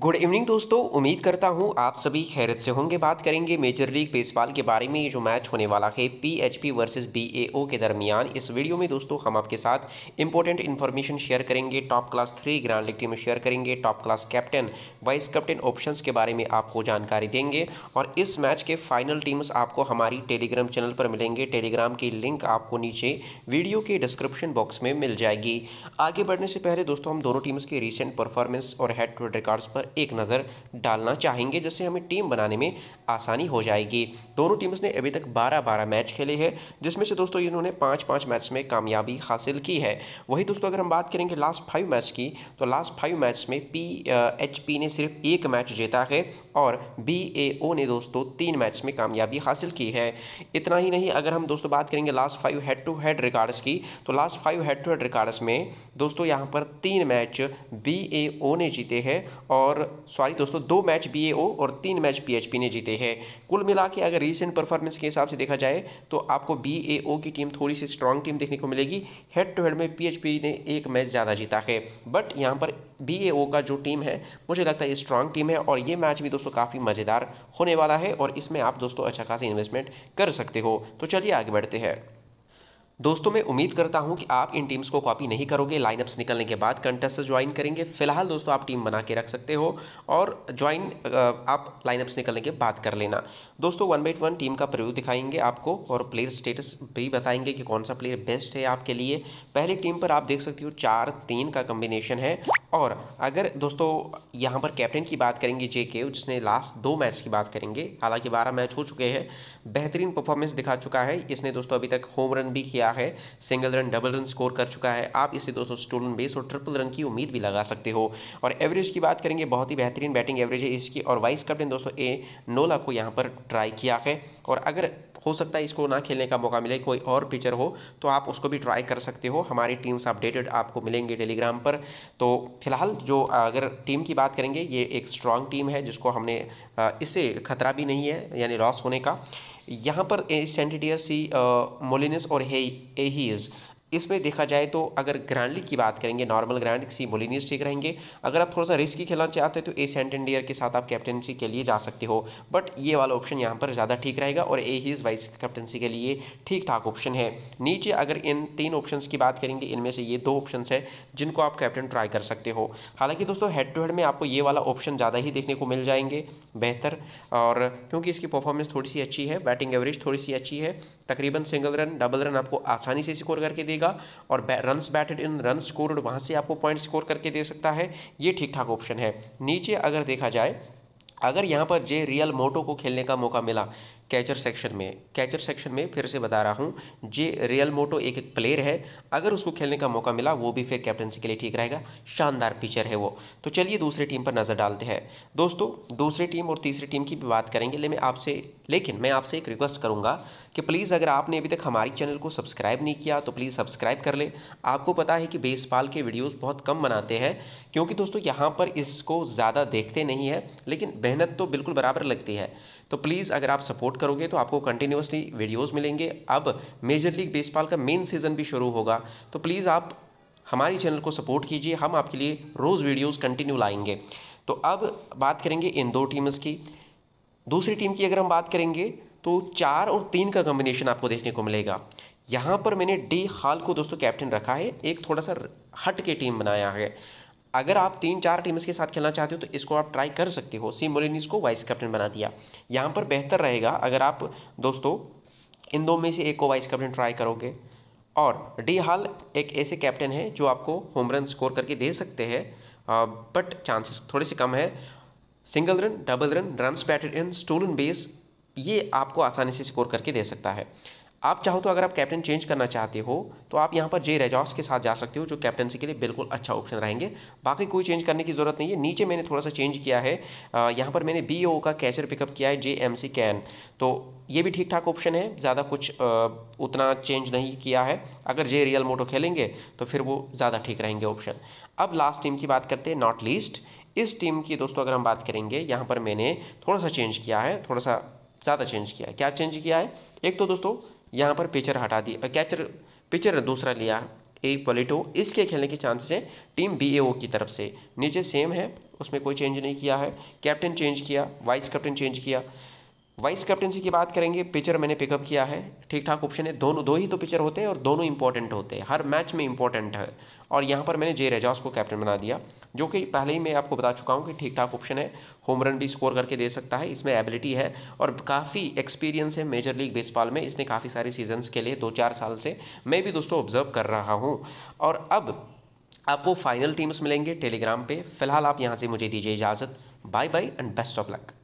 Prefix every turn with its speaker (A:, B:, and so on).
A: good evening दोस्तों उम्मीद करता हूं आप सभी खैरत से होंगे बात करेंगे मेजर लीग बेसबॉल के बारे में ये जो मैच होने वाला है पीएचपी वर्सेस बीएओ के दरमियान इस वीडियो में दोस्तों हम आपके साथ इंपॉर्टेंट इन्फॉर्मेशन शेयर करेंगे top class three grand league team share करेंगे top class captain vice captain option के बारे में आपको जानकारी देंगे और इस मैच के फाइनल टीम्स आपको हमारी टेलीग्राम चैनल पर मिलेंगे टेलीग्राम की लिंक आपको नीचे वीडियो के डिस्क्रिप्शन बॉक्स में मिल जाएगी आगे बढ़ने से पहले दोस्तों हम दोनों टीम्स के रिसेंट परफॉर्मेंस और हेड टू रिकॉर्ड्स पर पर एक नज़र डालना चाहेंगे जिससे हमें टीम बनाने में आसानी हो जाएगी दोनों टीम्स ने अभी तक 12-12 मैच खेले हैं जिसमें से दोस्तों इन्होंने पाँच पाँच मैच में कामयाबी हासिल की है वही दोस्तों अगर हम बात करेंगे लास्ट फाइव मैच की तो लास्ट फाइव मैच में पी एच पी ने सिर्फ एक मैच जीता है और बी ए ओ ने दोस्तों तीन मैच में कामयाबी हासिल की है इतना ही नहीं अगर हम दोस्तों बात करेंगे last five head to head records की तो last five head to head records में दोस्तों यहाँ पर तीन मैच बी ए ओ ने जीते हैं और और सॉरी दोस्तों दो मैच बी और तीन मैच पीएचपी ने जीते हैं कुल मिला के अगर रिसेंट परफॉर्मेंस के हिसाब से देखा जाए तो आपको बी की टीम थोड़ी सी स्ट्रॉन्ग टीम देखने को मिलेगी हेड टू हेड में पीएचपी ने एक मैच ज़्यादा जीता है बट यहाँ पर बी का जो टीम है मुझे लगता है ये स्ट्रॉन्ग टीम है और ये मैच भी दोस्तों काफ़ी मज़ेदार होने वाला है और इसमें आप दोस्तों अच्छा खासा इन्वेस्टमेंट कर सकते हो तो चलिए आगे बढ़ते हैं दोस्तों मैं उम्मीद करता हूं कि आप इन टीम्स को कॉपी नहीं करोगे लाइनअप्स निकलने के बाद कंटेस्ट ज्वाइन करेंगे फिलहाल दोस्तों आप टीम बना के रख सकते हो और ज्वाइन आप लाइनअप्स निकलने के बाद कर लेना दोस्तों वन बाई वन टीम का प्रव्यू दिखाएंगे आपको और प्लेयर स्टेटस भी बताएंगे कि कौन सा प्लेयर बेस्ट है आपके लिए पहली टीम पर आप देख सकते हो चार तीन का कम्बिनेशन है और अगर दोस्तों यहाँ पर कैप्टन की बात करेंगे जे जिसने लास्ट दो मैच की बात करेंगे हालांकि बारह मैच हो चुके हैं बेहतरीन परफॉर्मेंस दिखा चुका है इसने दोस्तों अभी तक होम रन भी किया किया है single run double run score कर चुका है आप इसे दोस्तों स्टोलन बेस और ट्रिपल रन की उम्मीद भी लगा सकते हो और एवरेज की बात करेंगे बहुत ही बेहतरीन बैटिंग एवरेज है इसकी और वाइस कैप्टन दोस्तों ए नोला को यहाँ पर ट्राई किया है और अगर हो सकता है इसको ना खेलने का मौका मिले कोई और पिचर हो तो आप उसको भी ट्राई कर सकते हो हमारी टीम्स अपडेटेड आपको मिलेंगे टेलीग्राम पर तो फिलहाल जो अगर टीम की बात करेंगे ये एक स्ट्रॉन्ग टीम है जिसको हमने इससे खतरा भी नहीं है यानी लॉस होने का यहाँ पर सेंटिटियर सी मोलिनस और हे एहीज़ इसमें देखा जाए तो अगर ग्रैंडली की बात करेंगे नॉर्मल ग्रैंड सी बोलिनियस ठीक रहेंगे अगर आप थोड़ा सा रिस्की खेलना चाहते हैं तो ए इंडियर के साथ आप कैप्टनसी के लिए जा सकते हो बट ये वाला ऑप्शन यहाँ पर ज़्यादा ठीक रहेगा और ए हीज़ वाइस कैप्टनसी के लिए ठीक ठाक ऑप्शन है नीचे अगर इन तीन ऑप्शन की बात करेंगे इनमें से ये दो ऑप्शन है जिनको आप कैप्टन ट्राई कर सकते हो हालांकि दोस्तों हेड टू हेड में आपको ये वाला ऑप्शन ज़्यादा ही देखने को मिल जाएंगे बेहतर और क्योंकि इसकी परफॉर्मेंस थोड़ी सी अच्छी है बैटिंग एवरेज थोड़ी सी अच्छी है तकरीबन सिंगल रन डबल रन आपको आसानी से स्कोर करके देगा देगा और run batted in run scored वहाँ से आपको पॉइंट स्कोर करके दे सकता है ये ठीक ठाक ऑप्शन है नीचे अगर देखा जाए अगर यहाँ पर जे रियल मोटो को खेलने का मौका मिला कैचर सेक्शन में कैचर सेक्शन में फिर से बता रहा हूँ जे रियल मोटो एक एक प्लेयर है अगर उसको खेलने का मौका मिला वो भी फिर कैप्टनसी के लिए ठीक रहेगा शानदार पिचर है वो तो चलिए दूसरी टीम पर नज़र डालते हैं दोस्तों दूसरी टीम और तीसरी टीम की भी बात करेंगे ले मैं आपसे लेकिन मैं आपसे एक रिक्वेस्ट करूँगा कि प्लीज़ अगर आपने अभी तक हमारी चैनल को सब्सक्राइब नहीं किया तो प्लीज़ सब्सक्राइब कर ले आपको पता है कि बेसपाल के वीडियोज़ बहुत कम बनाते हैं क्योंकि दोस्तों यहाँ पर इसको ज़्यादा देखते नहीं है लेकिन मेहनत तो बिल्कुल बराबर लगती है तो प्लीज़ अगर आप सपोर्ट करोगे तो आपको कंटिन्यूसली वीडियोस मिलेंगे अब मेजर लीग बेसबॉल का मेन सीज़न भी शुरू होगा तो प्लीज़ आप हमारे चैनल को सपोर्ट कीजिए हम आपके लिए रोज़ वीडियोस कंटिन्यू लाएंगे तो अब बात करेंगे इन दो टीम्स की दूसरी टीम की अगर हम बात करेंगे तो चार और तीन का कॉम्बिनेशन आपको देखने को मिलेगा यहाँ पर मैंने डी हाल को दोस्तों कैप्टन रखा है एक थोड़ा सा हट के टीम बनाया है अगर आप तीन चार टीम के साथ खेलना चाहते हो तो इसको आप ट्राई कर सकते हो सी मोलिनिस को वाइस कैप्टन बना दिया यहाँ पर बेहतर रहेगा अगर आप दोस्तों इन दो में से एक को वाइस कैप्टन ट्राई करोगे और डी हाल एक ऐसे कैप्टन है जो आपको होम रन स्कोर करके दे सकते हैं बट चांसेस थोड़े से कम है single run double run run batted in stolen base ये आपको आसानी से स्कोर करके दे सकता है आप चाहो तो अगर आप कैप्टन चेंज करना चाहते हो तो आप यहाँ पर जे रेजॉस के साथ जा सकते हो जो कैप्टनसी के लिए बिल्कुल अच्छा ऑप्शन रहेंगे बाकी कोई चेंज करने की ज़रूरत नहीं है नीचे मैंने थोड़ा सा चेंज किया है यहाँ पर मैंने बी का कैचर पिकअप किया है जे एम सी कैन तो ये भी ठीक ठाक ऑप्शन है ज़्यादा कुछ उतना चेंज नहीं किया है अगर जे रियल मोटो खेलेंगे तो फिर वो ज़्यादा ठीक रहेंगे ऑप्शन अब लास्ट टीम की बात करते हैं नॉट लीस्ट इस टीम की दोस्तों अगर हम बात करेंगे यहाँ पर मैंने थोड़ा सा चेंज किया है थोड़ा सा ज़्यादा चेंज किया है क्या चेंज किया है एक तो दोस्तों यहाँ पर पिचर हटा दी कैचर पिचर दूसरा लिया ए पलेटो इसके खेलने के चांसेस हैं टीम बी की तरफ से नीचे सेम है उसमें कोई चेंज नहीं किया है कैप्टन चेंज किया वाइस कैप्टन चेंज किया वाइस कैप्टनसी की बात करेंगे पिचर मैंने पिकअप किया है ठीक ठाक ऑप्शन है दोनों दो ही तो पिचर होते हैं और दोनों इंपॉर्टेंट होते हैं हर मैच में इंपॉर्टेंट है और यहाँ पर मैंने जे रेजॉस को कैप्टन बना दिया जो कि पहले ही मैं आपको बता चुका हूँ कि ठीक ठाक ऑप्शन है होम रन भी स्कोर करके दे सकता है इसमें एबिलिटी है और काफ़ी एक्सपीरियंस है मेजर लीग बेसबॉल में इसने काफ़ी सारे सीजन्स के लिए दो चार साल से मैं भी दोस्तों ऑब्जर्व कर रहा हूँ और अब आपको फाइनल टीम्स मिलेंगे टेलीग्राम पर फिलहाल आप यहाँ से मुझे दीजिए इजाज़त bye bye and best of luck